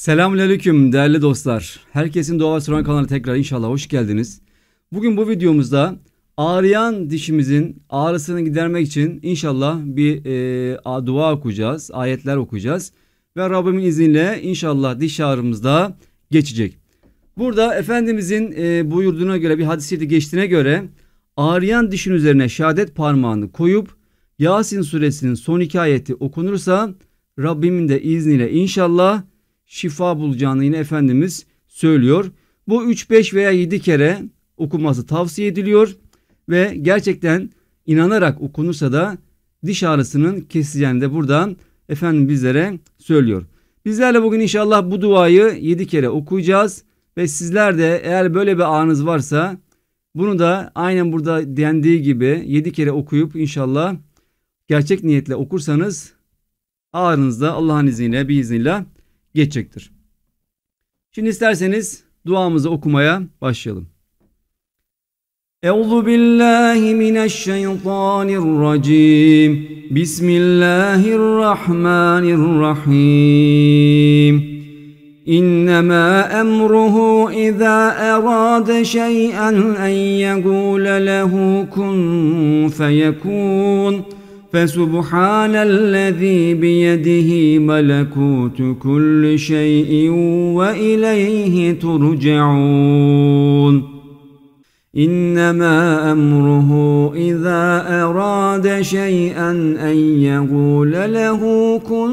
Selamünaleyküm değerli dostlar. Herkesin Doğa Soran kanalına tekrar inşallah hoş geldiniz. Bugün bu videomuzda ağrıyan dişimizin ağrısını gidermek için inşallah bir e, dua okuyacağız, ayetler okuyacağız. Ve Rabbimin izniyle inşallah diş ağrımız da geçecek. Burada Efendimizin e, buyurduğuna göre bir hadisiyeti geçtiğine göre ağrıyan dişin üzerine şehadet parmağını koyup Yasin suresinin son iki ayeti okunursa Rabbimin de izniyle inşallah şifa bulacağını yine Efendimiz söylüyor. Bu 3-5 veya 7 kere okuması tavsiye ediliyor ve gerçekten inanarak okunursa da diş ağrısının kesileceğini de buradan efendim bizlere söylüyor. Bizlerle bugün inşallah bu duayı 7 kere okuyacağız ve sizler de eğer böyle bir ağınız varsa bunu da aynen burada dendiği gibi 7 kere okuyup inşallah gerçek niyetle okursanız ağrınız Allah'ın izniyle bir izinle geçecektir. Şimdi isterseniz duamızı okumaya başlayalım. Euzu billahi mineşşeytanirracim. Bismillahirrahmanirrahim. إنما أمره إذا أراد شيئا أن يقول له كن فيكون فسبحان الذي بيده ملكوت كل شيء واليه ترجعون انما امره اذا اراد شيئا ان يقول له كن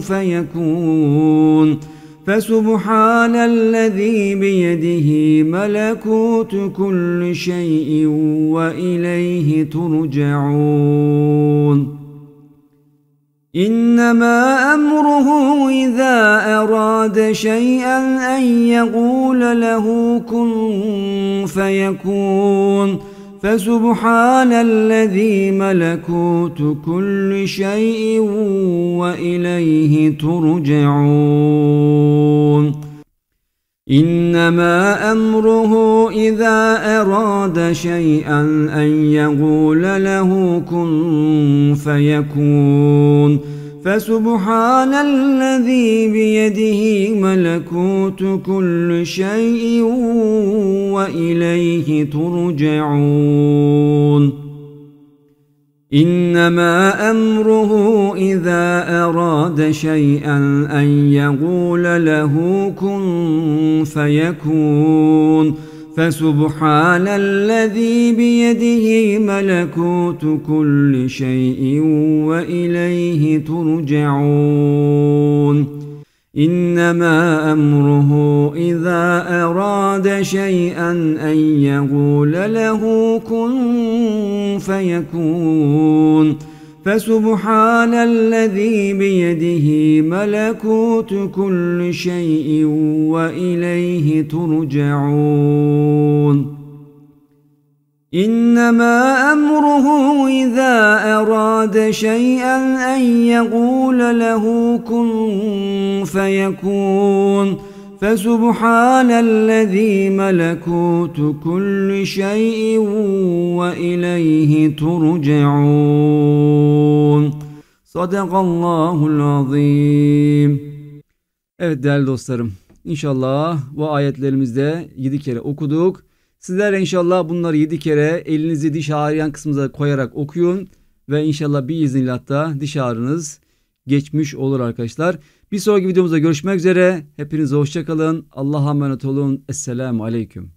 فيكون فسبحان الذي بيده ملكوت كل شيء واليه ترجعون انما امره اذا اراد شيئا ان يقول له كن فيكون فسبحان الذي ملكوت كل شيء واليه ترجعون انما امره اذا اراد شيئا ان يقول له كن فيكون فسبحان الذي بيده ملكوت كل شيء واليه ترجعون انما امره اذا اراد شيئا ان يقول له كن فيكون فسبحان الذي بيده ملكوت كل شيء واليه ترجعون انما امره اذا اراد شيئا ان يقول له كن فيكون فسبحان الذي بيده ملكوت كل شيء واليه ترجعون انما امره اذا اراد شيئا ان يقول له كن فيكون فسبحان الذي ملكوت كل شيء وإليه turcaun. Sadakallahul azim. Evet değerli dostlarım. inşallah bu ayetlerimizde 7 kere okuduk. Sizler inşallah bunları 7 kere elinizi diş ağrıyan kısmına koyarak okuyun ve inşallah bir iznillah da diş ağrınız geçmiş olur arkadaşlar. Bir sonraki videomuzda görüşmek üzere. Hepinize hoşçakalın. Allah'a emanet olun. Esselamu Aleyküm.